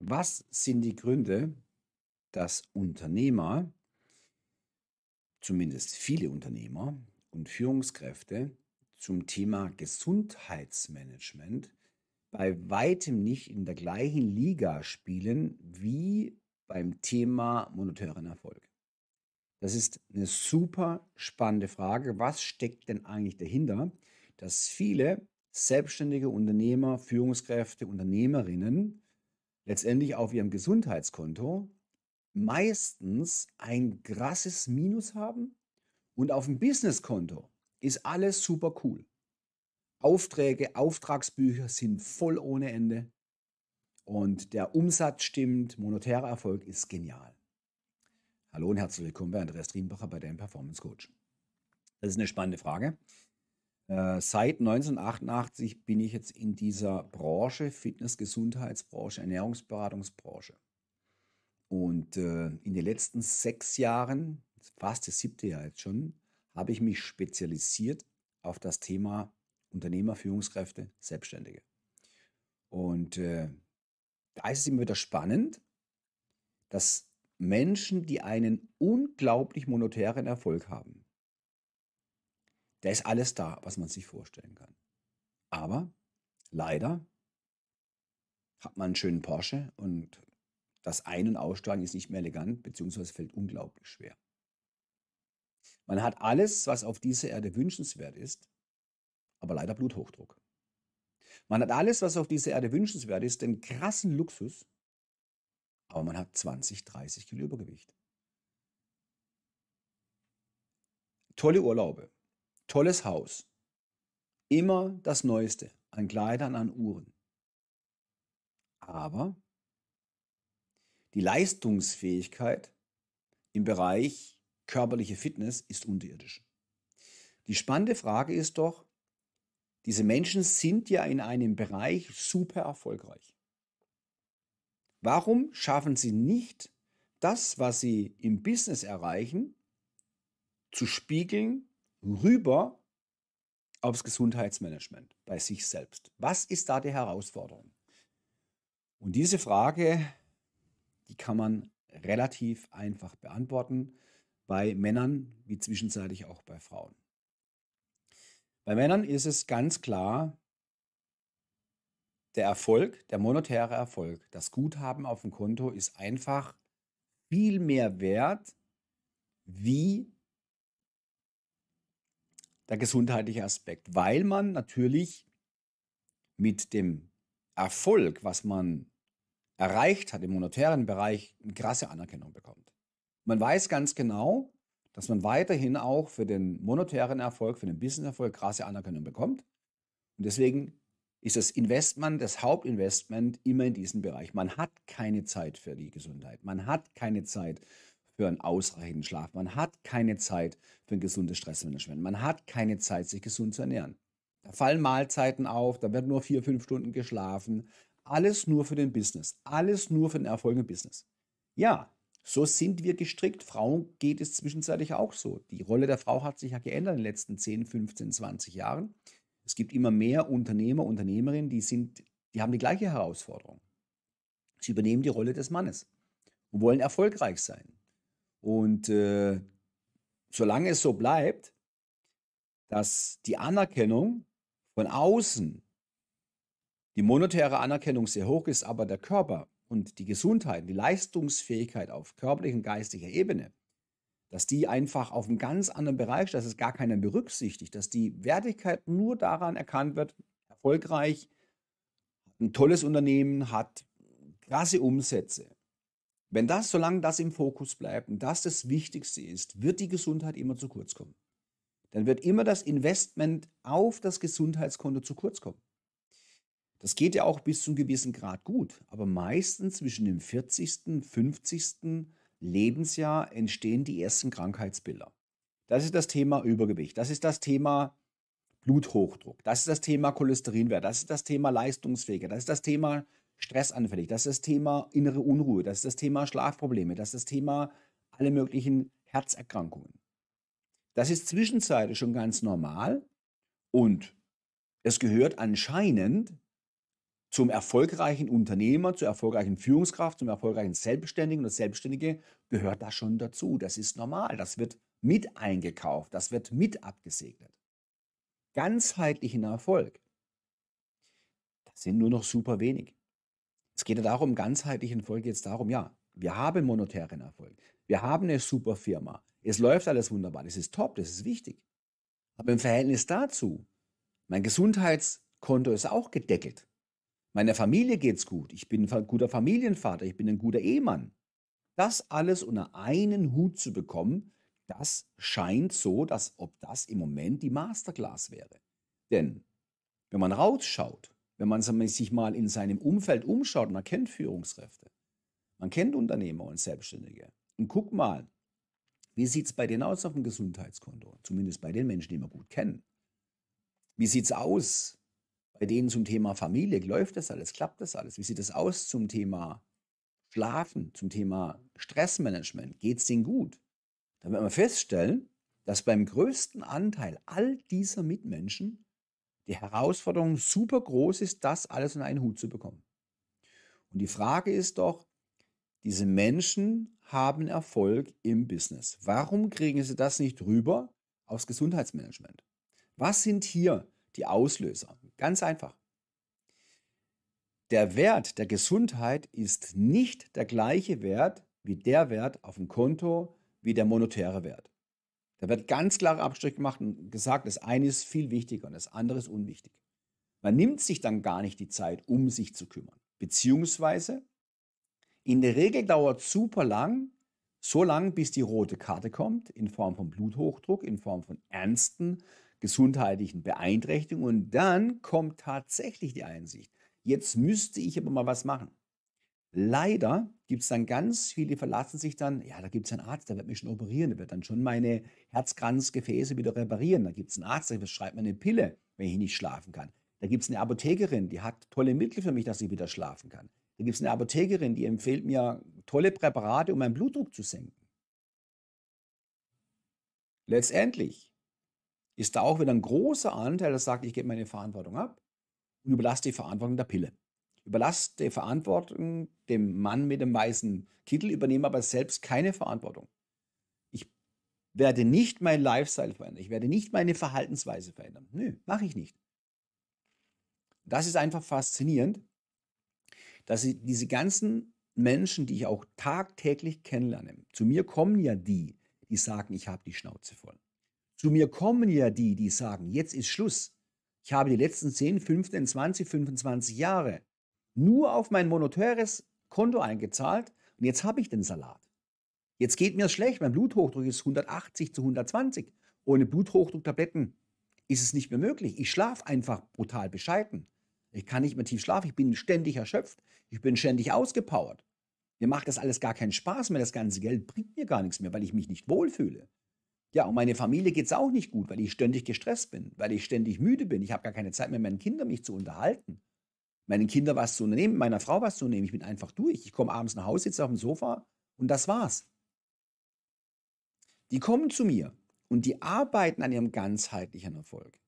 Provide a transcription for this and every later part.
Was sind die Gründe, dass Unternehmer, zumindest viele Unternehmer und Führungskräfte zum Thema Gesundheitsmanagement bei weitem nicht in der gleichen Liga spielen wie beim Thema monetären Erfolg? Das ist eine super spannende Frage. Was steckt denn eigentlich dahinter? dass viele selbstständige Unternehmer, Führungskräfte, Unternehmerinnen letztendlich auf ihrem Gesundheitskonto meistens ein krasses Minus haben und auf dem Businesskonto ist alles super cool. Aufträge, Auftragsbücher sind voll ohne Ende und der Umsatz stimmt, monetärer Erfolg ist genial. Hallo und herzlich willkommen bei Andreas Trienbacher bei deinem Performance Coach. Das ist eine spannende Frage. Äh, seit 1988 bin ich jetzt in dieser Branche, Fitness-, Gesundheitsbranche, Ernährungsberatungsbranche. Und äh, in den letzten sechs Jahren, fast das siebte Jahr jetzt schon, habe ich mich spezialisiert auf das Thema Unternehmer, Führungskräfte, Selbstständige. Und äh, da ist es immer wieder spannend, dass Menschen, die einen unglaublich monetären Erfolg haben, da ist alles da, was man sich vorstellen kann. Aber leider hat man einen schönen Porsche und das Ein- und Aussteigen ist nicht mehr elegant, beziehungsweise fällt unglaublich schwer. Man hat alles, was auf dieser Erde wünschenswert ist, aber leider Bluthochdruck. Man hat alles, was auf dieser Erde wünschenswert ist, den krassen Luxus, aber man hat 20, 30 Kilo Übergewicht. Tolle Urlaube, Tolles Haus. Immer das Neueste an Kleidern, an Uhren. Aber die Leistungsfähigkeit im Bereich körperliche Fitness ist unterirdisch. Die spannende Frage ist doch, diese Menschen sind ja in einem Bereich super erfolgreich. Warum schaffen sie nicht das, was sie im Business erreichen, zu spiegeln rüber aufs Gesundheitsmanagement bei sich selbst. Was ist da die Herausforderung? Und diese Frage, die kann man relativ einfach beantworten bei Männern wie zwischenzeitlich auch bei Frauen. Bei Männern ist es ganz klar der Erfolg, der monetäre Erfolg, das Guthaben auf dem Konto ist einfach viel mehr wert wie der gesundheitliche Aspekt, weil man natürlich mit dem Erfolg, was man erreicht hat im monetären Bereich, eine krasse Anerkennung bekommt. Man weiß ganz genau, dass man weiterhin auch für den monetären Erfolg, für den Business-Erfolg krasse Anerkennung bekommt. Und deswegen ist das Investment, das Hauptinvestment immer in diesem Bereich. Man hat keine Zeit für die Gesundheit. Man hat keine Zeit für einen Schlaf. Man hat keine Zeit für ein gesundes Stressmanagement. Man hat keine Zeit, sich gesund zu ernähren. Da fallen Mahlzeiten auf, da wird nur vier, fünf Stunden geschlafen. Alles nur für den Business. Alles nur für den Erfolg im Business. Ja, so sind wir gestrickt. Frauen geht es zwischenzeitlich auch so. Die Rolle der Frau hat sich ja geändert in den letzten 10, 15, 20 Jahren. Es gibt immer mehr Unternehmer, Unternehmerinnen, die, sind, die haben die gleiche Herausforderung. Sie übernehmen die Rolle des Mannes und wollen erfolgreich sein. Und äh, solange es so bleibt, dass die Anerkennung von außen, die monetäre Anerkennung sehr hoch ist, aber der Körper und die Gesundheit, die Leistungsfähigkeit auf körperlicher und geistiger Ebene, dass die einfach auf einem ganz anderen Bereich, dass es gar keiner berücksichtigt, dass die Wertigkeit nur daran erkannt wird, erfolgreich, ein tolles Unternehmen hat krasse Umsätze, wenn das, solange das im Fokus bleibt und das das Wichtigste ist, wird die Gesundheit immer zu kurz kommen. Dann wird immer das Investment auf das Gesundheitskonto zu kurz kommen. Das geht ja auch bis zu einem gewissen Grad gut, aber meistens zwischen dem 40., und 50. Lebensjahr entstehen die ersten Krankheitsbilder. Das ist das Thema Übergewicht, das ist das Thema Bluthochdruck, das ist das Thema Cholesterinwert, das ist das Thema Leistungsfähigkeit, das ist das Thema stressanfällig, das ist das Thema innere Unruhe, das ist das Thema Schlafprobleme, das ist das Thema alle möglichen Herzerkrankungen. Das ist zwischenzeitlich schon ganz normal und es gehört anscheinend zum erfolgreichen Unternehmer, zur erfolgreichen Führungskraft, zum erfolgreichen Selbstständigen oder Selbstständige gehört da schon dazu. Das ist normal, das wird mit eingekauft, das wird mit abgesegnet. Ganzheitlichen Erfolg, das sind nur noch super wenig. Es geht ja darum, ganzheitlichen in geht es darum, ja, wir haben monetären Erfolg. Wir haben eine super Firma. Es läuft alles wunderbar. Das ist top, das ist wichtig. Aber im Verhältnis dazu, mein Gesundheitskonto ist auch gedeckelt. Meiner Familie geht's gut. Ich bin ein guter Familienvater. Ich bin ein guter Ehemann. Das alles unter einen Hut zu bekommen, das scheint so, dass ob das im Moment die Masterclass wäre. Denn wenn man rausschaut, wenn man sich mal in seinem Umfeld umschaut, man kennt Führungskräfte, man kennt Unternehmer und Selbstständige. Und guck mal, wie sieht es bei denen aus auf dem Gesundheitskonto? Zumindest bei den Menschen, die wir gut kennen. Wie sieht es aus bei denen zum Thema Familie? Läuft das alles? Klappt das alles? Wie sieht es aus zum Thema Schlafen, zum Thema Stressmanagement? Geht es denen gut? Dann wird man feststellen, dass beim größten Anteil all dieser Mitmenschen die Herausforderung super groß ist, das alles in einen Hut zu bekommen. Und die Frage ist doch, diese Menschen haben Erfolg im Business. Warum kriegen sie das nicht rüber aufs Gesundheitsmanagement? Was sind hier die Auslöser? Ganz einfach. Der Wert der Gesundheit ist nicht der gleiche Wert wie der Wert auf dem Konto, wie der monetäre Wert. Da wird ganz klarer Abstrich gemacht und gesagt, das eine ist viel wichtiger und das andere ist unwichtig. Man nimmt sich dann gar nicht die Zeit, um sich zu kümmern. Beziehungsweise, in der Regel dauert super lang, so lang, bis die rote Karte kommt, in Form von Bluthochdruck, in Form von ernsten gesundheitlichen Beeinträchtigungen. Und dann kommt tatsächlich die Einsicht. Jetzt müsste ich aber mal was machen. Leider gibt es dann ganz viele, die verlassen sich dann, ja, da gibt es einen Arzt, der wird mich schon operieren, der wird dann schon meine Herzkranzgefäße wieder reparieren. Da gibt es einen Arzt, der schreibt mir eine Pille, wenn ich nicht schlafen kann. Da gibt es eine Apothekerin, die hat tolle Mittel für mich, dass ich wieder schlafen kann. Da gibt es eine Apothekerin, die empfiehlt mir tolle Präparate, um meinen Blutdruck zu senken. Letztendlich ist da auch wieder ein großer Anteil, der sagt, ich gebe meine Verantwortung ab und überlasse die Verantwortung der Pille. Überlasst die Verantwortung dem Mann mit dem weißen Kittel, übernehme aber selbst keine Verantwortung. Ich werde nicht mein Lifestyle verändern. Ich werde nicht meine Verhaltensweise verändern. Nö, mache ich nicht. Das ist einfach faszinierend, dass diese ganzen Menschen, die ich auch tagtäglich kennenlerne, zu mir kommen ja die, die sagen, ich habe die Schnauze voll. Zu mir kommen ja die, die sagen, jetzt ist Schluss. Ich habe die letzten 10, 15, 20, 25 Jahre nur auf mein monetäres Konto eingezahlt und jetzt habe ich den Salat. Jetzt geht mir schlecht, mein Bluthochdruck ist 180 zu 120. Ohne Bluthochdrucktabletten ist es nicht mehr möglich. Ich schlafe einfach brutal bescheiden. Ich kann nicht mehr tief schlafen, ich bin ständig erschöpft, ich bin ständig ausgepowert. Mir macht das alles gar keinen Spaß mehr, das ganze Geld bringt mir gar nichts mehr, weil ich mich nicht wohlfühle. Ja, und meine Familie geht es auch nicht gut, weil ich ständig gestresst bin, weil ich ständig müde bin. Ich habe gar keine Zeit mehr, meinen Kindern mich zu unterhalten meinen Kindern was zu unternehmen, meiner Frau was zu unternehmen. Ich bin einfach durch. Ich komme abends nach Hause, sitze auf dem Sofa und das war's. Die kommen zu mir und die arbeiten an ihrem ganzheitlichen Erfolg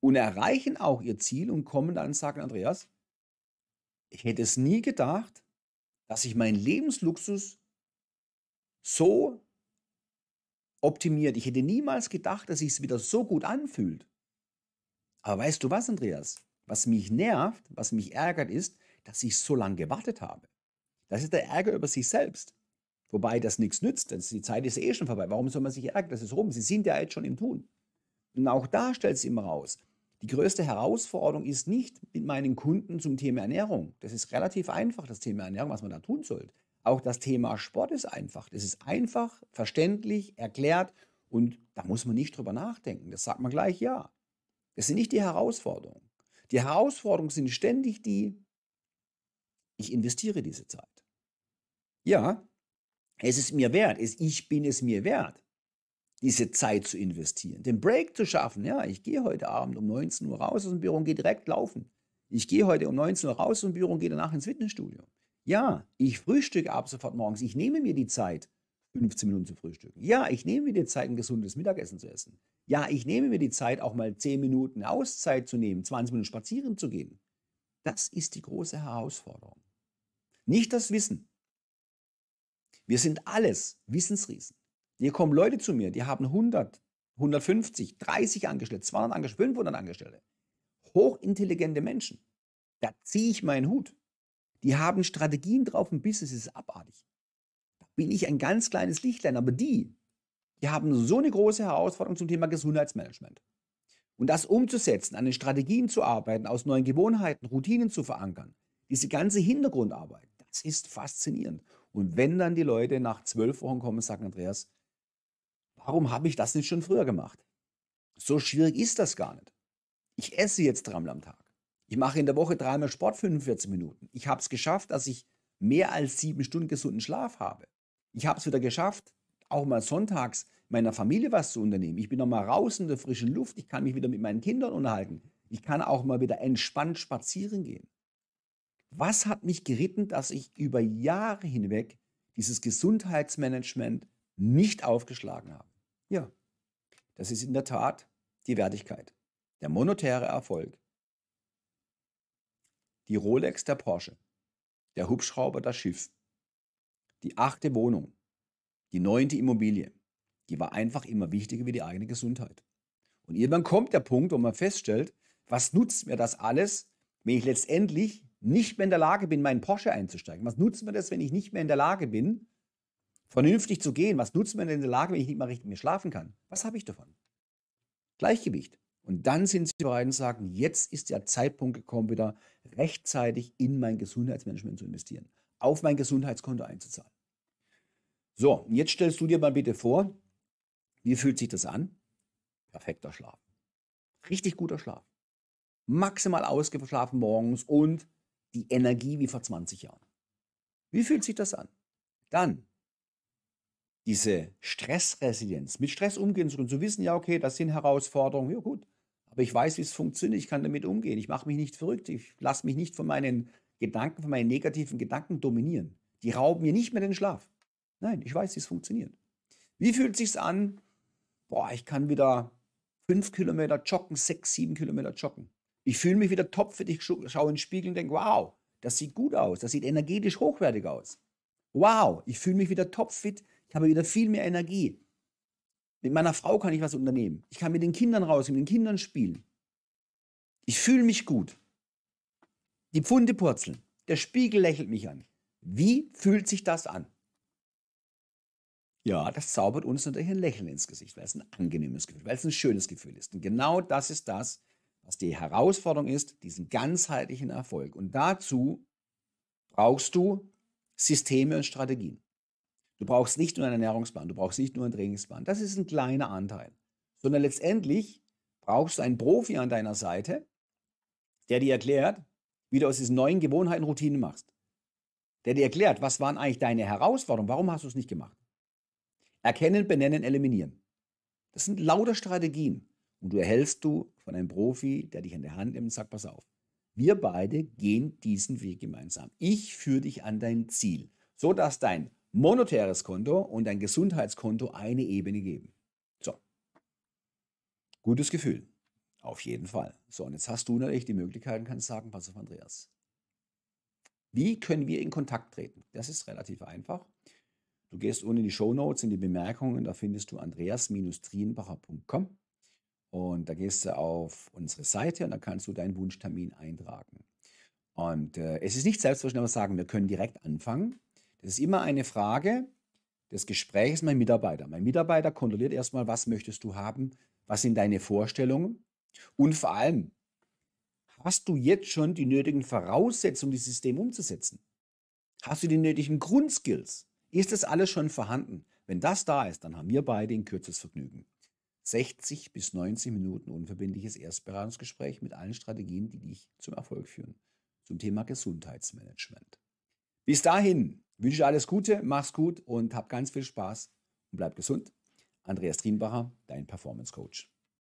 und erreichen auch ihr Ziel und kommen dann und sagen, Andreas, ich hätte es nie gedacht, dass ich meinen Lebensluxus so optimiert. Ich hätte niemals gedacht, dass sich es wieder so gut anfühlt. Aber weißt du was, Andreas? Was mich nervt, was mich ärgert, ist, dass ich so lange gewartet habe. Das ist der Ärger über sich selbst. Wobei das nichts nützt, denn die Zeit ist eh schon vorbei. Warum soll man sich ärgern? Das ist rum. Sie sind ja jetzt schon im Tun. Und auch da stellt es immer raus. Die größte Herausforderung ist nicht mit meinen Kunden zum Thema Ernährung. Das ist relativ einfach, das Thema Ernährung, was man da tun sollte. Auch das Thema Sport ist einfach. Das ist einfach, verständlich, erklärt und da muss man nicht drüber nachdenken. Das sagt man gleich ja. Das sind nicht die Herausforderungen. Die Herausforderungen sind ständig die, ich investiere diese Zeit. Ja, es ist mir wert, es, ich bin es mir wert, diese Zeit zu investieren, den Break zu schaffen. Ja, ich gehe heute Abend um 19 Uhr raus aus dem Büro und gehe direkt laufen. Ich gehe heute um 19 Uhr raus aus dem Büro und gehe danach ins Fitnessstudio. Ja, ich frühstücke ab sofort morgens. Ich nehme mir die Zeit, 15 Minuten zu frühstücken. Ja, ich nehme mir die Zeit, ein gesundes Mittagessen zu essen. Ja, ich nehme mir die Zeit, auch mal 10 Minuten Auszeit zu nehmen, 20 Minuten spazieren zu gehen. Das ist die große Herausforderung. Nicht das Wissen. Wir sind alles Wissensriesen. Hier kommen Leute zu mir, die haben 100, 150, 30 Angestellte, 200 Angestellte, 500 Angestellte. Hochintelligente Menschen. Da ziehe ich meinen Hut. Die haben Strategien drauf und Business ist abartig bin ich ein ganz kleines Lichtlein. Aber die, die haben so eine große Herausforderung zum Thema Gesundheitsmanagement. Und das umzusetzen, an den Strategien zu arbeiten, aus neuen Gewohnheiten, Routinen zu verankern, diese ganze Hintergrundarbeit, das ist faszinierend. Und wenn dann die Leute nach zwölf Wochen kommen und sagen, Andreas, warum habe ich das nicht schon früher gemacht? So schwierig ist das gar nicht. Ich esse jetzt dreimal am Tag. Ich mache in der Woche dreimal Sport 45 Minuten. Ich habe es geschafft, dass ich mehr als sieben Stunden gesunden Schlaf habe ich habe es wieder geschafft, auch mal sonntags meiner Familie was zu unternehmen. Ich bin noch mal raus in der frischen Luft, ich kann mich wieder mit meinen Kindern unterhalten. Ich kann auch mal wieder entspannt spazieren gehen. Was hat mich geritten, dass ich über Jahre hinweg dieses Gesundheitsmanagement nicht aufgeschlagen habe? Ja, das ist in der Tat die Wertigkeit, der monetäre Erfolg, die Rolex der Porsche, der Hubschrauber das Schiff, die achte Wohnung, die neunte Immobilie, die war einfach immer wichtiger wie die eigene Gesundheit. Und irgendwann kommt der Punkt, wo man feststellt, was nutzt mir das alles, wenn ich letztendlich nicht mehr in der Lage bin, meinen Porsche einzusteigen? Was nutzt mir das, wenn ich nicht mehr in der Lage bin, vernünftig zu gehen? Was nutzt mir denn in der Lage, wenn ich nicht mal richtig mehr schlafen kann? Was habe ich davon? Gleichgewicht. Und dann sind sie bereit und sagen, jetzt ist der Zeitpunkt gekommen, wieder rechtzeitig in mein Gesundheitsmanagement zu investieren auf mein Gesundheitskonto einzuzahlen. So, und jetzt stellst du dir mal bitte vor, wie fühlt sich das an? Perfekter Schlaf. Richtig guter Schlaf. Maximal ausgeschlafen morgens und die Energie wie vor 20 Jahren. Wie fühlt sich das an? Dann diese Stressresilienz, mit Stress umgehen zu können, zu wissen, ja, okay, das sind Herausforderungen, ja gut, aber ich weiß, wie es funktioniert, ich kann damit umgehen, ich mache mich nicht verrückt, ich lasse mich nicht von meinen Gedanken, von meinen negativen Gedanken dominieren. Die rauben mir nicht mehr den Schlaf. Nein, ich weiß, wie es funktioniert. Wie fühlt sich's an? Boah, ich kann wieder fünf Kilometer joggen, sechs, sieben Kilometer joggen. Ich fühle mich wieder topfit. Ich schaue in den Spiegel und denke, wow, das sieht gut aus. Das sieht energetisch hochwertig aus. Wow, ich fühle mich wieder topfit. Ich habe wieder viel mehr Energie. Mit meiner Frau kann ich was unternehmen. Ich kann mit den Kindern raus, mit den Kindern spielen. Ich fühle mich gut. Die Pfunde purzeln. Der Spiegel lächelt mich an. Wie fühlt sich das an? Ja, das zaubert uns natürlich ein Lächeln ins Gesicht, weil es ein angenehmes Gefühl, weil es ein schönes Gefühl ist. Und genau das ist das, was die Herausforderung ist, diesen ganzheitlichen Erfolg. Und dazu brauchst du Systeme und Strategien. Du brauchst nicht nur einen Ernährungsplan, du brauchst nicht nur einen Trainingsplan. Das ist ein kleiner Anteil. Sondern letztendlich brauchst du einen Profi an deiner Seite, der dir erklärt, wie du aus diesen neuen Gewohnheiten Routinen machst. Der dir erklärt, was waren eigentlich deine Herausforderungen, warum hast du es nicht gemacht. Erkennen, benennen, eliminieren. Das sind lauter Strategien. Und du erhältst du von einem Profi, der dich an der Hand nimmt und sagt, pass auf, wir beide gehen diesen Weg gemeinsam. Ich führe dich an dein Ziel, sodass dein monetäres Konto und dein Gesundheitskonto eine Ebene geben. So. Gutes Gefühl. Auf jeden Fall. So, und jetzt hast du natürlich die Möglichkeit und kannst sagen, pass auf, Andreas. Wie können wir in Kontakt treten? Das ist relativ einfach. Du gehst unten in die Show Notes, in die Bemerkungen, da findest du andreas-trienbacher.com und da gehst du auf unsere Seite und da kannst du deinen Wunschtermin eintragen. Und äh, es ist nicht selbstverständlich, aber sagen, wir können direkt anfangen. Das ist immer eine Frage des Gesprächs mit meinem Mitarbeiter. Mein Mitarbeiter kontrolliert erstmal, was möchtest du haben, was sind deine Vorstellungen und vor allem, hast du jetzt schon die nötigen Voraussetzungen, dieses System umzusetzen? Hast du die nötigen Grundskills? Ist das alles schon vorhanden? Wenn das da ist, dann haben wir beide in kürzes Vergnügen. 60 bis 90 Minuten unverbindliches Erstberatungsgespräch mit allen Strategien, die dich zum Erfolg führen. Zum Thema Gesundheitsmanagement. Bis dahin wünsche ich alles Gute, mach's gut und hab ganz viel Spaß und bleib gesund. Andreas Trienbacher, dein Performance Coach.